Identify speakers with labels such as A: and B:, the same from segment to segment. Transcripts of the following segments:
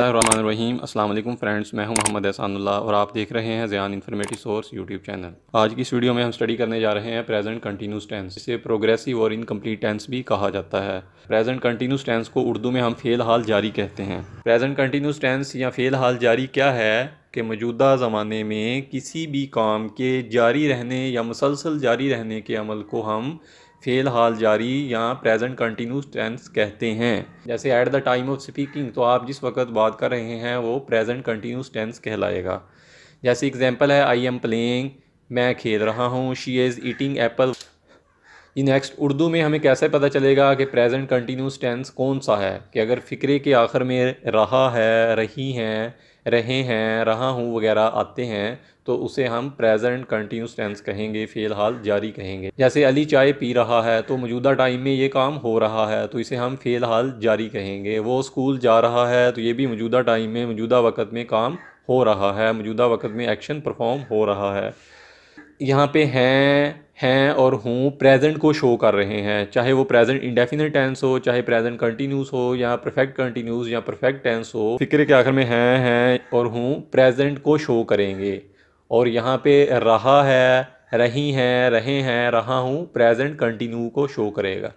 A: बसमीम अल्लाम फ्रेंड्स मैं हूं मोहम्मद एहसानुल्लाह और आप देख रहे हैं Gyan informative source YouTube channel आज की इस वीडियो में हम स्टडी करने जा रहे हैं प्रेजेंट कंटिन्यूस टेंस इसे प्रोग्रेसिव और इनकम्प्लीट टेंस भी कहा जाता है प्रेजेंट कंटिन्यूस टेंस को उर्दू में हम फेल हाल जारी कहते हैं प्रेजेंट कंटिन्यूस टेंस या फेल हाल जारी क्या है कि मौजूदा ज़माने में किसी भी काम के जारी रहने या मुसलसल जारी रहने के अमल को हम फ़ेल हाल जारी या प्रेजेंट कंटिन्यूस टेंस कहते हैं जैसे at the time of speaking तो आप जिस वक्त बात कर रहे हैं वो प्रेजेंट कंटिन्यूस टेंस कहलाएगा जैसे एग्जांपल है आई एम प्लेइंग मैं खेल रहा हूँ शी इज़ ईटिंग एप्पल ये नेक्स्ट उर्दू में हमें कैसे पता चलेगा कि प्रेजेंट कंटिन्यूस टेंस कौन सा है कि अगर फ़िक्रे के आखिर में रहा है रही हैं रहे हैं रहा हूँ वगैरह आते हैं तो उसे हम प्रेजेंट कंटिन्यूस टेंस कहेंगे फ़िलहाल जारी कहेंगे जैसे अली चाय पी रहा है तो मौजूदा टाइम में ये काम हो रहा है तो इसे हम फ़िलहाल जारी कहेंगे वो स्कूल जा रहा है तो ये भी मौजूदा टाइम में मौजूदा वक़्त में काम हो रहा है मौजूदा वक़्त में एक्शन परफॉर्म हो रहा है यहाँ पे हैं हैं और हूँ प्रेजेंट को शो कर रहे हैं चाहे वो प्रेजेंट इंडेफिनेट टेंस हो चाहे प्रेजेंट कंटिन्यूस हो या परफेक्ट कंटिन्यूस या परफेक्ट टेंस हो फिक्र के आखिर में हैं हैं और हूँ प्रेजेंट को शो करेंगे और यहाँ पे रहा है रही हैं रहे हैं रहा हूँ प्रेजेंट कंटिन्यू को शो करेगा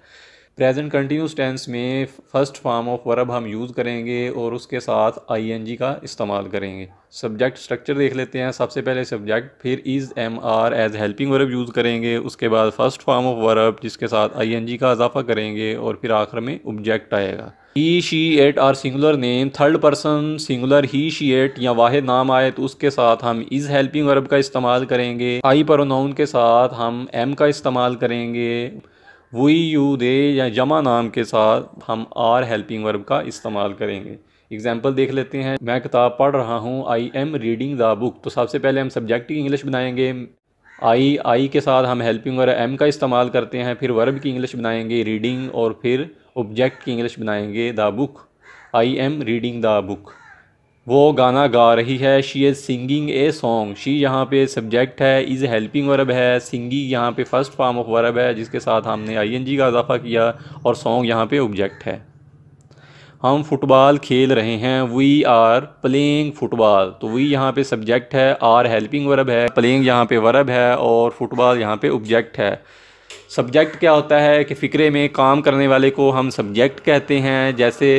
A: प्रेजेंट कंटिन्यूस टेंस में फर्स्ट फॉर्म ऑफ वर्ब हम यूज़ करेंगे और उसके साथ आईएनजी का इस्तेमाल करेंगे सब्जेक्ट स्ट्रक्चर देख लेते हैं सबसे पहले सब्जेक्ट फिर is am are as helping verb use करेंगे उसके बाद फर्स्ट फॉर्म ऑफ वर्ब जिसके साथ आईएनजी का इजाफा करेंगे और फिर आखिर में ऑब्जेक्ट आएगा he she it are singular name third person singular he she it या वाहिद नाम आए तो उसके साथ हम इज़ हेल्पिंग वर्ब का इस्तेमाल करेंगे आई प्रोनाउन के साथ हम एम का इस्तेमाल करेंगे वी यू दे या जमा नाम के साथ हम आर हेल्पिंग वर्ब का इस्तेमाल करेंगे एग्जाम्पल देख लेते हैं मैं किताब पढ़ रहा हूँ I am reading the book तो सबसे पहले हम सब्जेक्ट की इंग्लिश बनाएंगे आई आई के साथ हम हेल्पिंग वर्ब एम का इस्तेमाल करते हैं फिर वर्ब की इंग्लिश बनाएंगे रीडिंग और फिर ऑब्जेक्ट की इंग्लिश बनाएंगे the book I am reading the book वो गाना गा रही है she is singing a song she यहाँ पे सब्जेक्ट है इज़ हेल्पिंग वर्ब है सिंगिंग यहाँ पे फर्स्ट फॉर्म ऑफ वर्ब है जिसके साथ हमने आई एन जी का इजाफा किया और सॉन्ग यहाँ पे ऑब्जेक्ट है हम फुटबॉल खेल रहे हैं वी आर प्लेइंग फुटबॉल तो वी यहाँ पे सब्जेक्ट है आर हेल्पिंग वर्ब है प्लेइंग यहाँ पे वर्ब है और फुटबॉल यहाँ पे ऑब्जेक्ट है सब्जेक्ट क्या होता है कि फ़िक्रे में काम करने वाले को हम सब्जेक्ट कहते हैं जैसे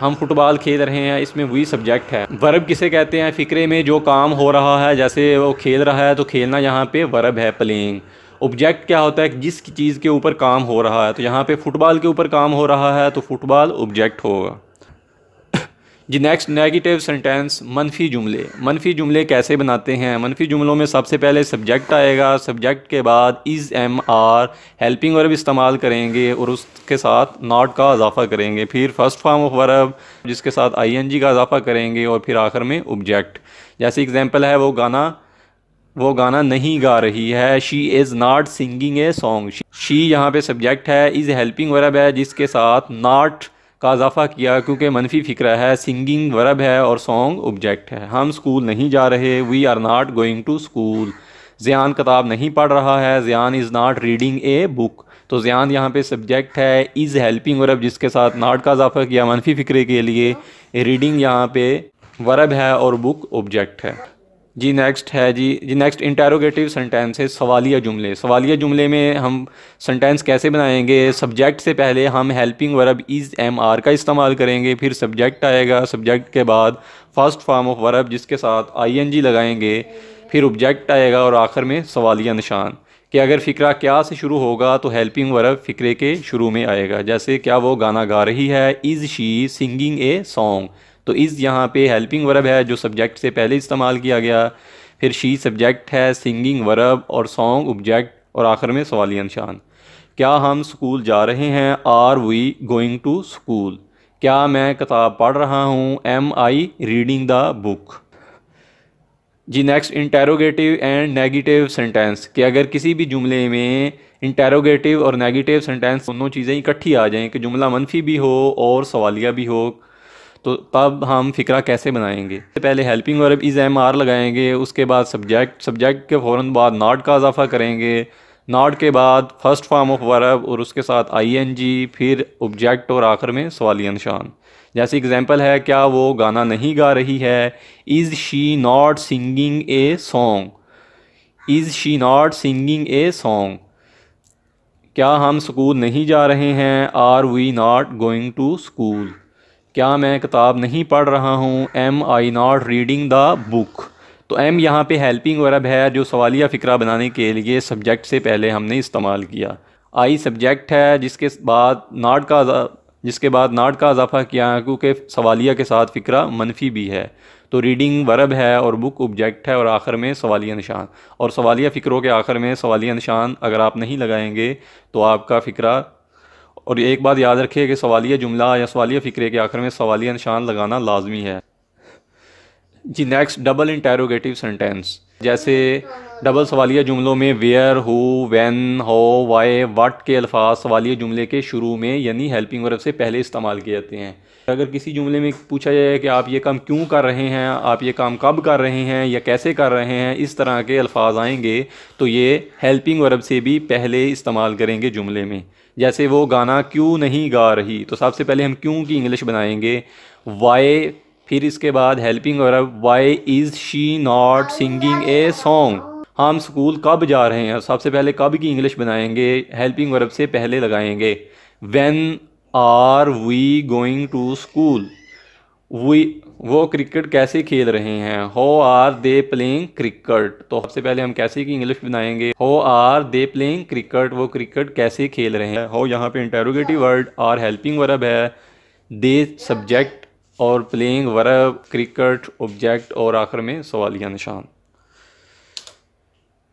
A: हम फुटबॉल खेल रहे हैं इसमें वही सब्जेक्ट है वर्ब किसे कहते हैं फ़िक्रे में जो काम हो रहा है जैसे वो खेल रहा है तो खेलना यहाँ पे वर्ब है प्लेइंग ऑब्जेक्ट क्या होता है जिस चीज़ के ऊपर काम हो रहा है तो यहाँ पे फुटबॉल के ऊपर काम हो रहा है तो फुटबॉल ऑब्जेक्ट होगा जी नेक्स्ट नेगेटिव सेंटेंस मनफी जुमले मनफी जुमले कैसे बनाते हैं मनफी जुमलों में सबसे पहले सब्जेक्ट आएगा सब्जेक्ट के बाद is am are helping verb इस्तेमाल करेंगे और उसके साथ नॉट का इजाफा करेंगे फिर फर्स्ट फॉर्म ऑफ वर्ब जिसके साथ आई एन जी का इजाफा करेंगे और फिर आखिर में ऑब्जेक्ट जैसे एग्जाम्पल है वो गाना वो गाना नहीं गा रही है she is not singing a song she यहाँ पे सब्जेक्ट है इज़ हेल्पिंग वर्ब है जिसके साथ नाट का इजाफ़ा किया क्योंकि मनफी फ़िक्र है सिंगिंग वर्ब है और सॉन्ग ऑब्जेक्ट है हम स्कूल नहीं जा रहे we are not going to school Ziyan किताब नहीं पढ़ रहा है Ziyan is not reading a book तो ज़ियान यहाँ पे सब्जेक्ट है इज़ हेल्पिंग वर्ब जिसके साथ नाट का इजाफ़ा किया मनफी फ़िक्रे के लिए रीडिंग यहाँ पे वर्ब है और बुक ऑब्जेक्ट है जी नेक्स्ट है जी जी नेक्स्ट इंटेरोगेटिव सेंटेंस है सवालिया जुमले सवालिया जुमले में हम सेंटेंस कैसे बनाएंगे सब्जेक्ट से पहले हम helping verb is am are का इस्तेमाल करेंगे फिर सब्जेक्ट आएगा सब्जेक्ट के बाद फर्स्ट फॉर्म ऑफ वर्ब जिसके साथ आई एन जी लगाएंगे फिर ऑब्जेक्ट आएगा और आखिर में सवालिया निशान कि अगर फ़िक्रा क्या से शुरू होगा तो हेल्पिंग वर्ब फ़िक्रे के शुरू में आएगा जैसे क्या वो गाना गा रही है is she singing a song तो इस यहाँ पे हेल्पिंग वर्ब है जो सब्जेक्ट से पहले इस्तेमाल किया गया फिर शी सब्जेक्ट है सिंगिंग वर्ब और सॉन्ग ऑब्जेक्ट और आखिर में सवालिया निशान क्या हम स्कूल जा रहे हैं are we going to school क्या मैं किताब पढ़ रहा हूँ am I reading the book जी next interrogative and negative sentence कि अगर किसी भी जुमले में इंटेरोगेटिव और नेगेटिव सेंटेंस दोनों चीज़ें इकट्ठी आ जाएं कि जुमला मनफी भी हो और सवालिया भी हो तो तब हम फ़िक्रा कैसे बनाएंगे पहले helping verb is am are लगाएंगे उसके बाद सब्जेक्ट सब्जेक्ट के फ़ौर बाद नाट का इजाफ़ा करेंगे नाट के बाद फर्स्ट फॉर्म ऑफ वर्ब और उसके साथ आई एन जी फिर ऑब्जेक्ट और आखिर में सवालिया निशान जैसे एग्ज़ाम्पल है क्या वो गाना नहीं गा रही है is she not singing a song is she not singing a song क्या हम स्कूल नहीं जा रहे हैं are we not going to school क्या मैं किताब नहीं पढ़ रहा हूँ am I not reading the book तो एम यहाँ पे हेल्पिंग वर्ब है जो सवालिया फ़िक्रा बनाने के लिए सब्जेक्ट से पहले हमने इस्तेमाल किया आई सब्जेक्ट है जिसके बाद नाट का जिसके बाद नाट का इजाफा किया क्योंकि सवालिया के साथ फ़िक्रा मनफी भी है तो रीडिंग वर्ब है और बुक ऑब्जेक्ट है और आखिर में सवालिया निशान और सवालिया फ़िक्रों के आखिर में सवालिया निशान अगर आप नहीं लगाएंगे तो आपका फ़िक्रा और एक बात याद रखिए कि सवालिया जुमला या सवालिया फ़िक्रे के आखिर में सवालिया निशान लगाना लाजमी है जी नेक्स्ट डबल इंटेरोगेटिव सेंटेंस जैसे डबल सवालिया जुमलों में where who when how why what के अल्फाज सवालिया जुमले के शुरू में यानी हेल्पिंग वर्ब से पहले इस्तेमाल किए जाते हैं अगर किसी जुमले में पूछा जाए कि आप ये काम क्यों कर रहे हैं आप ये काम कब कर रहे हैं या कैसे कर रहे हैं इस तरह के अल्फाज आएंगे तो ये हेल्पिंग वर्ब से भी पहले इस्तेमाल करेंगे जुमले में जैसे वो गाना क्यों नहीं गा रही तो सबसे पहले हम क्यों की इंग्लिश बनाएंगे वाई फिर इसके बाद helping verb why is she not singing a song हम स्कूल कब जा रहे हैं सबसे पहले कब की इंग्लिश बनाएंगे हेल्पिंग वर्ब से पहले लगाएंगे when are we going to school we वो क्रिकेट कैसे खेल रहे हैं हो आर दे प्लेइंग क्रिकेट तो सबसे पहले हम कैसे की इंग्लिश बनाएंगे how are they playing cricket वो क्रिकेट कैसे खेल रहे हैं हो यहाँ पे interrogative word are helping verb है दे सब्जेक्ट और प्लेइंग वर्ब क्रिकेट ऑब्जेक्ट और आखिर में सवालिया निशान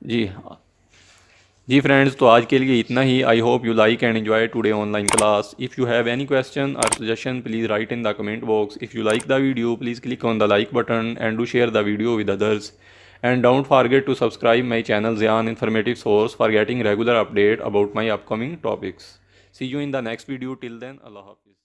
A: जी जी फ्रेंड्स तो आज के लिए इतना ही I hope you like and enjoy today online class if you have any question or suggestion please write in the comment box if you like the video please click on the like button and do share the video with others and don't forget to subscribe my channel Gyan informative source for getting regular update about my upcoming topics see you in the next video till then अल्लाह हाफिज़